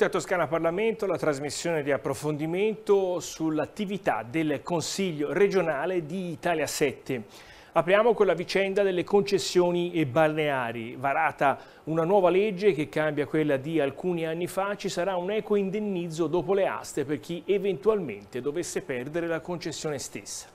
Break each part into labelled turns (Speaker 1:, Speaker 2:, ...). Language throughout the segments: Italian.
Speaker 1: Benvenuti a Toscana Parlamento, la trasmissione di approfondimento sull'attività del Consiglio regionale di Italia 7. Apriamo con la vicenda delle concessioni e balneari. Varata una nuova legge che cambia quella di alcuni anni fa, ci sarà un eco indennizzo dopo le aste per chi eventualmente dovesse perdere la concessione stessa.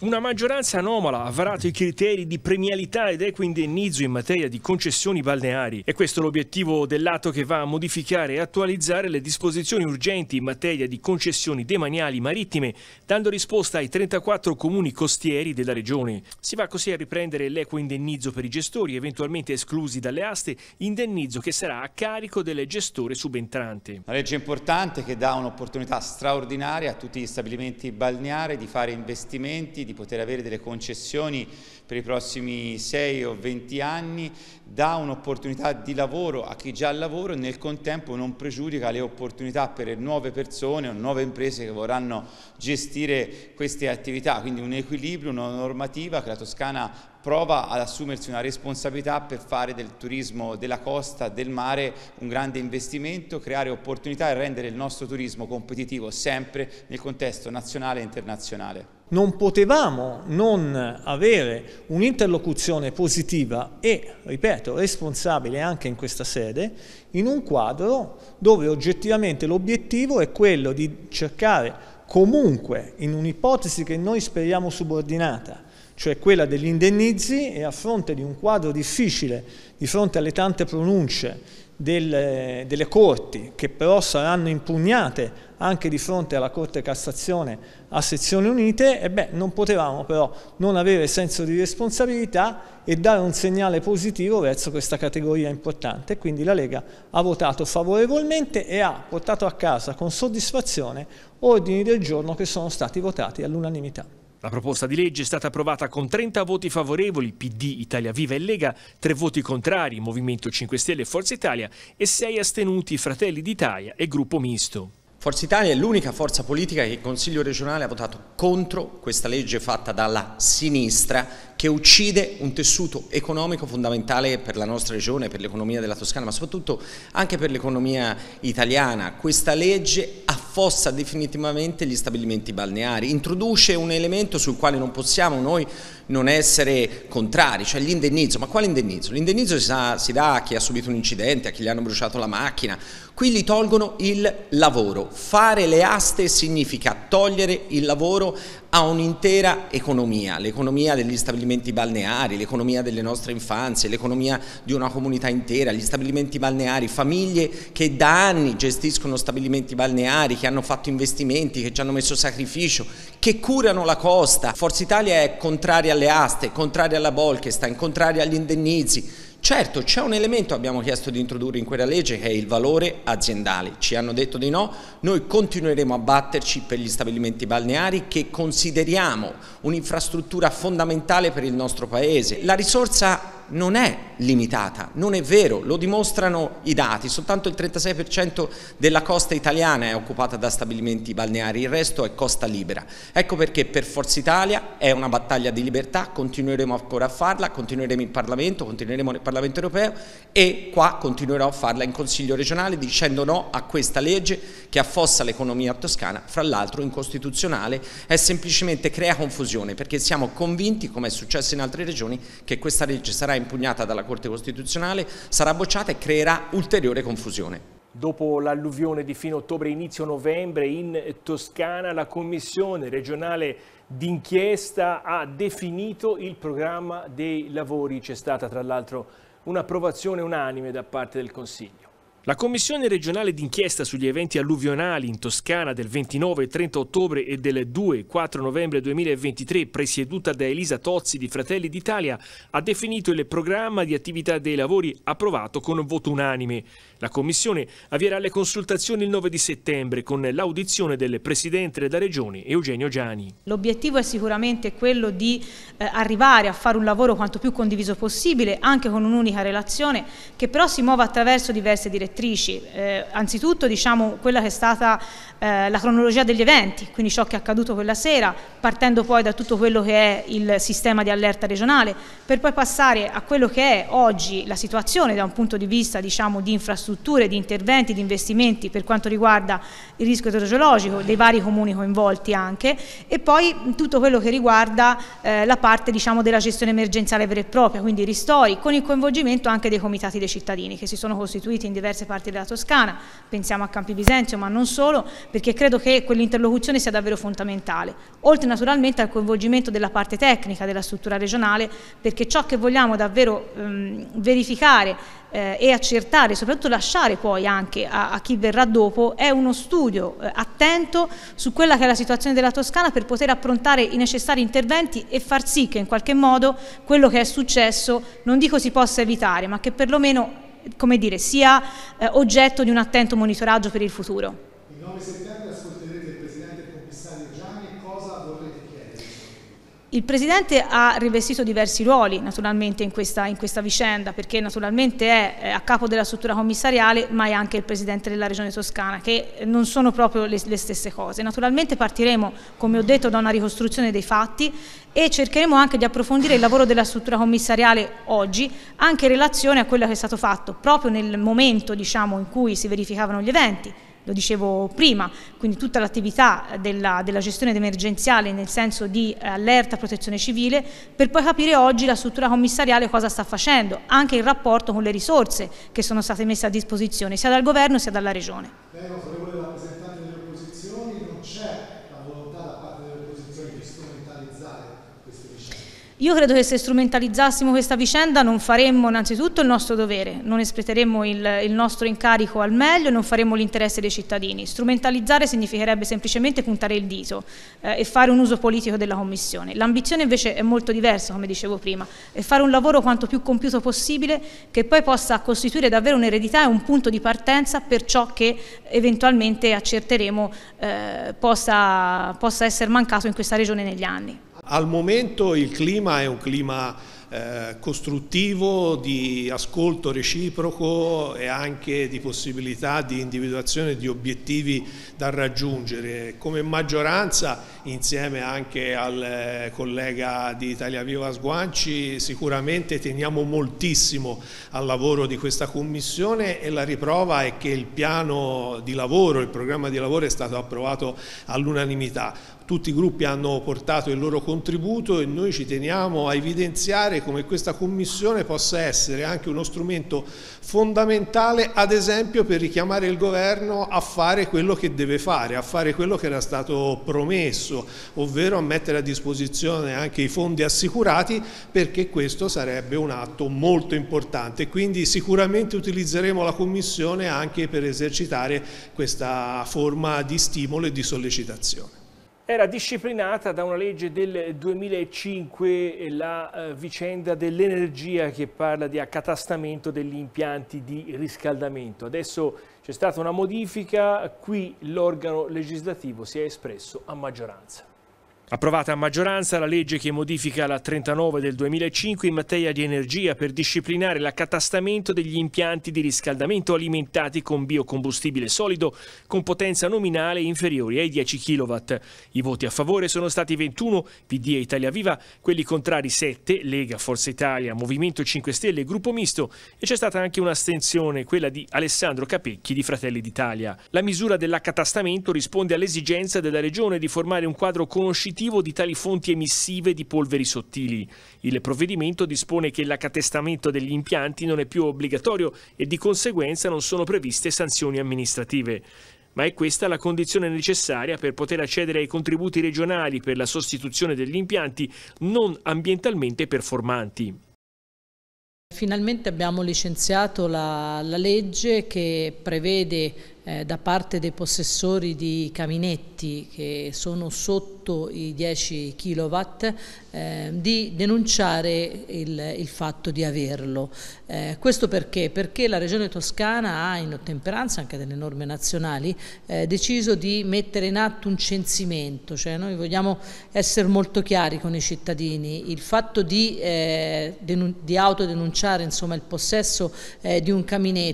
Speaker 1: Una maggioranza anomala ha varato i criteri di premialità ed equo indennizzo in materia di concessioni balneari e questo è l'obiettivo dell'atto che va a modificare e attualizzare le disposizioni urgenti in materia di concessioni demaniali marittime, dando risposta ai 34 comuni costieri della regione. Si va così a riprendere l'equo indennizzo per i gestori, eventualmente esclusi
Speaker 2: dalle aste, indennizzo che sarà a carico del gestore subentrante. Una legge importante che dà un'opportunità straordinaria a tutti gli stabilimenti balneari di fare investimenti di poter avere delle concessioni per i prossimi 6 o 20 anni, dà un'opportunità di lavoro a chi già lavora e nel contempo non pregiudica le opportunità per nuove persone o nuove imprese che vorranno gestire queste attività, quindi un equilibrio, una normativa che la Toscana prova ad assumersi una responsabilità per fare del turismo della costa, del mare un grande investimento, creare opportunità e rendere il nostro turismo competitivo sempre nel contesto nazionale e internazionale.
Speaker 3: Non potevamo non avere un'interlocuzione positiva e, ripeto, responsabile anche in questa sede, in un quadro dove oggettivamente l'obiettivo è quello di cercare comunque in un'ipotesi che noi speriamo subordinata cioè quella degli indennizi e a fronte di un quadro difficile, di fronte alle tante pronunce delle, eh, delle corti che però saranno impugnate anche di fronte alla Corte Cassazione a sezioni unite, e eh beh, non potevamo però non avere senso di responsabilità e dare un segnale positivo verso questa categoria importante. Quindi la Lega ha votato favorevolmente e ha portato a casa con soddisfazione ordini del giorno che sono stati votati all'unanimità. La proposta
Speaker 1: di legge è stata approvata con 30 voti favorevoli PD, Italia Viva e Lega, 3 voti contrari Movimento 5 Stelle e Forza Italia e 6 astenuti Fratelli d'Italia e Gruppo Misto.
Speaker 4: Forza Italia è l'unica forza politica che il Consiglio regionale ha votato contro questa legge fatta dalla sinistra che uccide un tessuto economico fondamentale per la nostra regione, per l'economia della Toscana, ma soprattutto anche per l'economia italiana. Questa legge affossa definitivamente gli stabilimenti balneari, introduce un elemento sul quale non possiamo noi non essere contrari, cioè l'indennizzo, ma quale indennizzo? L'indennizzo si, si, dà a chi ha subito un incidente, a chi gli hanno bruciato la macchina, qui gli tolgono il lavoro, fare le aste significa togliere il lavoro a un'intera economia, l'economia degli stabilimenti balneari, l'economia delle nostre infanzie, l'economia di una comunità intera, gli stabilimenti balneari, famiglie che da anni gestiscono stabilimenti balneari, che hanno fatto investimenti, che ci hanno messo sacrificio, che curano la costa. Forza Italia è contraria alle aste, contraria alla Bolkestein, contraria agli indennizi, Certo, c'è un elemento che abbiamo chiesto di introdurre in quella legge che è il valore aziendale. Ci hanno detto di no, noi continueremo a batterci per gli stabilimenti balneari che consideriamo un'infrastruttura fondamentale per il nostro Paese. La risorsa non è limitata, non è vero, lo dimostrano i dati, soltanto il 36% della costa italiana è occupata da stabilimenti balneari, il resto è costa libera. Ecco perché per Forza Italia è una battaglia di libertà, continueremo ancora a farla, continueremo in Parlamento, continueremo nel Parlamento europeo e qua continuerò a farla in Consiglio regionale dicendo no a questa legge che affossa l'economia toscana, fra l'altro incostituzionale, è semplicemente crea confusione perché siamo convinti, come è successo in altre regioni, che questa legge sarà in impugnata dalla Corte Costituzionale, sarà bocciata e creerà ulteriore confusione.
Speaker 1: Dopo l'alluvione di fine ottobre inizio novembre in Toscana, la Commissione regionale d'inchiesta ha definito il programma dei lavori. C'è stata tra l'altro un'approvazione unanime da parte del Consiglio. La commissione regionale d'inchiesta sugli eventi alluvionali in Toscana del 29 e 30 ottobre e del 2 e 4 novembre 2023, presieduta da Elisa Tozzi di Fratelli d'Italia, ha definito il programma di attività dei lavori approvato con voto unanime. La commissione avvierà le consultazioni il 9 di settembre con l'audizione del presidente della regione Eugenio Giani.
Speaker 5: L'obiettivo è sicuramente quello di eh, arrivare a fare un lavoro quanto più condiviso possibile, anche con un'unica relazione che però si muova attraverso diverse direttive direttrici. Eh, anzitutto diciamo quella che è stata eh, la cronologia degli eventi, quindi ciò che è accaduto quella sera, partendo poi da tutto quello che è il sistema di allerta regionale, per poi passare a quello che è oggi la situazione da un punto di vista diciamo, di infrastrutture, di interventi, di investimenti per quanto riguarda il rischio idrogeologico, dei vari comuni coinvolti anche, e poi tutto quello che riguarda eh, la parte diciamo, della gestione emergenziale vera e propria, quindi ristori, con il coinvolgimento anche dei comitati dei cittadini che si sono costituiti in diverse diverse parti della Toscana, pensiamo a Campi Bisenzio ma non solo, perché credo che quell'interlocuzione sia davvero fondamentale, oltre naturalmente al coinvolgimento della parte tecnica della struttura regionale, perché ciò che vogliamo davvero ehm, verificare eh, e accertare, soprattutto lasciare poi anche a, a chi verrà dopo, è uno studio eh, attento su quella che è la situazione della Toscana per poter approntare i necessari interventi e far sì che in qualche modo quello che è successo, non dico si possa evitare, ma che perlomeno come dire, sia eh, oggetto di un attento monitoraggio per il futuro. Il Presidente ha rivestito diversi ruoli naturalmente in questa, in questa vicenda perché naturalmente è, a capo della struttura commissariale ma è anche il Presidente della Regione Toscana che non sono proprio le, le stesse cose. Naturalmente partiremo come ho detto da una ricostruzione dei fatti e cercheremo anche di approfondire il lavoro della struttura commissariale oggi anche in relazione a quello che è stato fatto proprio nel momento diciamo, in cui si verificavano gli eventi lo dicevo prima, quindi tutta l'attività della, della, gestione emergenziale nel senso di eh, allerta protezione civile, per poi capire oggi la struttura commissariale cosa sta facendo, anche in rapporto con le risorse che sono state messe a disposizione sia dal governo sia dalla regione. Io credo che se strumentalizzassimo questa vicenda non faremmo innanzitutto il nostro dovere, non espleteremmo il, il nostro incarico al meglio e non faremmo l'interesse dei cittadini. Strumentalizzare significherebbe semplicemente puntare il dito eh, e fare un uso politico della Commissione. L'ambizione invece è molto diversa, come dicevo prima, è fare un lavoro quanto più compiuto possibile che poi possa costituire davvero un'eredità e un punto di partenza per ciò che eventualmente accerteremo eh, possa, possa essere mancato in questa regione negli anni.
Speaker 6: Al momento il clima è un clima eh, costruttivo di ascolto reciproco e anche di possibilità di individuazione di obiettivi da raggiungere. Come maggioranza, insieme anche al eh, collega di Italia Viva Sguanci, sicuramente teniamo moltissimo al lavoro di questa commissione e la riprova è che il piano di lavoro, il programma di lavoro è stato approvato all'unanimità tutti i gruppi hanno portato il loro contributo e noi ci teniamo a evidenziare come questa commissione possa essere anche uno strumento fondamentale ad esempio per richiamare il governo a fare quello che deve fare, a fare quello che era stato promesso, ovvero a mettere a disposizione anche i fondi assicurati perché questo sarebbe un atto molto importante. Quindi sicuramente utilizzeremo la commissione anche per esercitare questa forma di stimolo e di sollecitazione
Speaker 1: era disciplinata da una legge del 2005, eh, la eh, vicenda dell'energia che parla di accatastamento degli impianti di riscaldamento. Adesso c'è stata una modifica, qui l'organo legislativo si è espresso a maggioranza. Approvata a maggioranza la legge che modifica la 39 del 2005 in materia di energia per disciplinare l'accatastamento degli impianti di riscaldamento alimentati con biocombustibile solido con potenza nominale inferiore ai 10 kW. I voti a favore sono stati 21, PD e Italia Viva, quelli contrari 7, Lega, Forza Italia, Movimento 5 Stelle e Gruppo Misto e c'è stata anche un'astensione, quella di Alessandro Capecchi di Fratelli d'Italia. La misura dell'accatastamento risponde all'esigenza della Regione di formare un quadro conoscitivo proibitivo di tali fonti emissive di polveri sottili. Il provvedimento dispone che l'accatestamento degli impianti non è più obbligatorio e di conseguenza non sono previste sanzioni amministrative ma è questa la condizione necessaria per poter accedere ai contributi regionali per la sostituzione degli impianti non ambientalmente performanti.
Speaker 7: Finalmente abbiamo licenziato la, la legge che prevede eh, da parte dei possessori di caminetti che sono sotto i 10 kW eh, di denunciare il, il, fatto di averlo. Eh, questo perché? Perché la Regione Toscana ha, in ottemperanza anche delle norme nazionali, eh, deciso di mettere in atto un censimento, cioè noi vogliamo essere molto chiari con i cittadini, il fatto di, eh, di autodenunciare insomma, il possesso eh, di un caminetto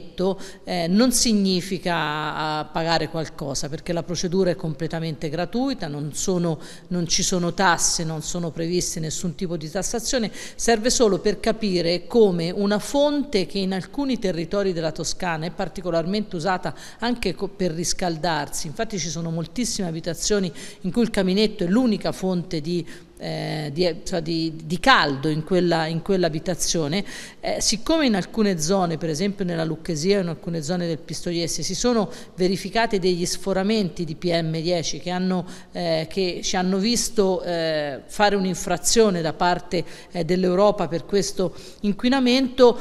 Speaker 7: non significa a, pagare qualcosa perché la procedura è completamente gratuita, non, sono, non ci sono tasse, non sono previste nessun tipo di tassazione, serve solo per capire come una fonte che in alcuni territori della Toscana è particolarmente usata anche per riscaldarsi, infatti ci sono moltissime abitazioni in cui il caminetto è l'unica fonte di eh, di, eh, cioè di, di, caldo in, quella, in quell'abitazione, eh, siccome in alcune zone, per esempio nella Lucchesia e in alcune zone del Pistoiese, si sono verificati degli sforamenti di PM10 che, hanno, eh, che ci hanno visto eh, fare un'infrazione da parte eh, dell'Europa per questo inquinamento,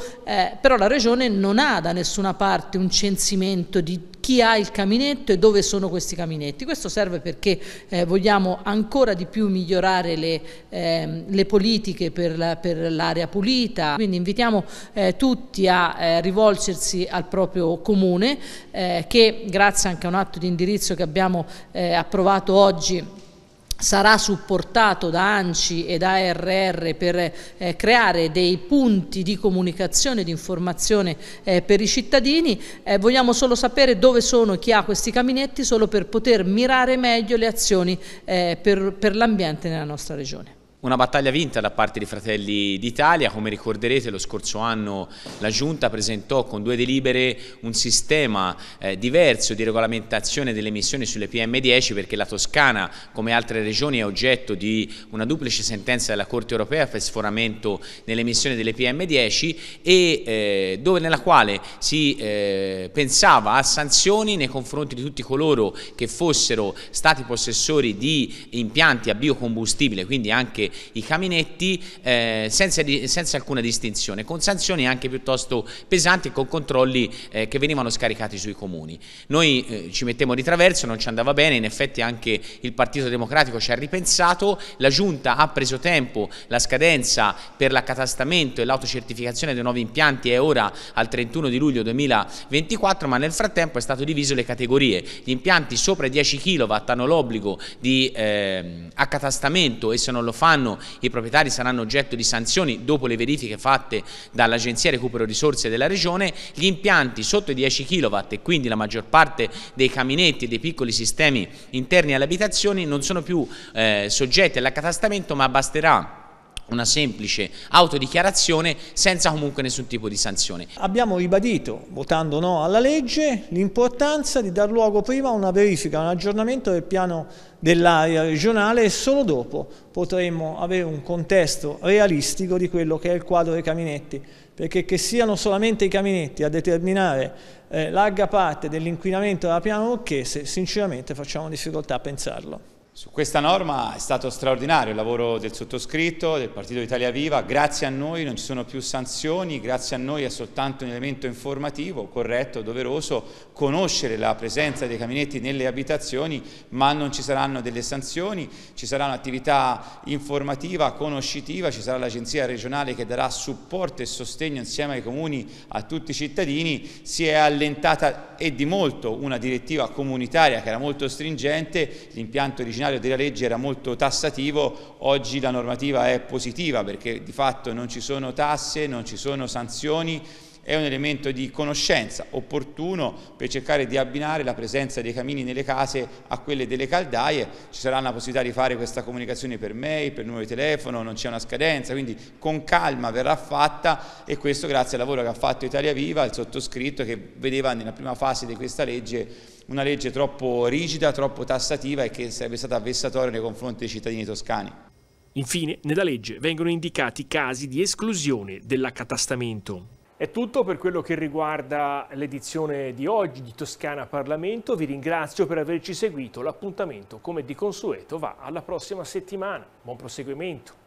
Speaker 7: però la Regione non ha da nessuna parte un censimento di chi ha il caminetto e dove sono questi caminetti. Questo serve perché eh, vogliamo ancora di più migliorare le, eh, le politiche per, l'area la, pulita, quindi invitiamo eh, tutti a eh, rivolgersi al proprio comune eh, che grazie anche a un atto di indirizzo che abbiamo eh, approvato oggi sarà supportato da ANCI e da ARR per eh, creare dei punti di comunicazione e di informazione eh, per i cittadini. Eh, vogliamo solo sapere dove sono chi ha questi caminetti solo per poter mirare meglio le azioni eh, per, per l'ambiente nella nostra regione.
Speaker 8: Una battaglia vinta da parte dei Fratelli d'Italia, come ricorderete lo scorso anno la Giunta presentò con due delibere un sistema eh, diverso di regolamentazione delle emissioni sulle PM10 perché la Toscana come altre regioni è oggetto di una duplice sentenza della Corte Europea per sforamento nelle emissioni delle PM10 e eh, dove, nella quale si eh, pensava a sanzioni nei confronti di tutti coloro che fossero stati possessori di impianti a biocombustibile, quindi anche i caminetti eh, senza, senza, alcuna distinzione, con sanzioni anche piuttosto pesanti e con controlli eh, che venivano scaricati sui comuni. Noi eh, ci mettemmo di traverso, non ci andava bene, in effetti anche il Partito Democratico ci ha ripensato, la Giunta ha preso tempo, la scadenza per l'accatastamento e l'autocertificazione dei nuovi impianti è ora al 31 di luglio 2024, ma nel frattempo è stato diviso le categorie. Gli impianti sopra i 10 kW hanno l'obbligo di ehm, accatastamento e se non lo fanno faranno, i proprietari saranno oggetto di sanzioni dopo le verifiche fatte dall'Agenzia Recupero Risorse della Regione, gli impianti sotto i 10 kW e quindi la maggior parte dei caminetti e dei piccoli sistemi interni alle abitazioni non sono più eh, soggetti all'accatastamento ma basterà una semplice autodichiarazione senza comunque nessun tipo di sanzione.
Speaker 3: Abbiamo ribadito, votando no alla legge, l'importanza di dar luogo prima a una verifica, a un aggiornamento del piano dell'area regionale e solo dopo potremo avere un contesto realistico di quello che è il quadro dei caminetti, perché che siano solamente i caminetti a determinare eh, larga parte dell'inquinamento della piana Rocchese, sinceramente facciamo difficoltà a pensarlo.
Speaker 2: Su questa norma è stato straordinario il lavoro del sottoscritto, del Partito Italia Viva, grazie a noi non ci sono più sanzioni, grazie a noi è soltanto un elemento informativo, corretto, doveroso, conoscere la presenza dei caminetti nelle abitazioni, ma non ci saranno delle sanzioni, ci sarà un'attività informativa, conoscitiva, ci sarà l'agenzia regionale che darà supporto e sostegno insieme ai comuni a tutti i cittadini, si è allentata e di molto una direttiva comunitaria che era molto stringente, l'impianto originario della legge era molto tassativo, oggi la normativa è positiva perché di fatto non ci sono tasse, non ci sono sanzioni, è un elemento di conoscenza opportuno per cercare di abbinare la presenza dei camini nelle case a quelle delle caldaie, ci sarà la possibilità di fare questa comunicazione per mail, per numero di telefono, non c'è una scadenza, quindi con calma verrà fatta e questo grazie al lavoro che ha fatto Italia Viva, il sottoscritto che vedeva nella prima fase di questa legge una legge troppo rigida, troppo tassativa e che sarebbe stata vessatoria nei confronti dei cittadini toscani. Infine, nella
Speaker 1: legge vengono indicati casi di esclusione dell'accatastamento. È tutto per quello che riguarda l'edizione di oggi di Toscana Parlamento. Vi ringrazio per averci seguito. L'appuntamento, come di consueto, va alla prossima settimana. Buon proseguimento.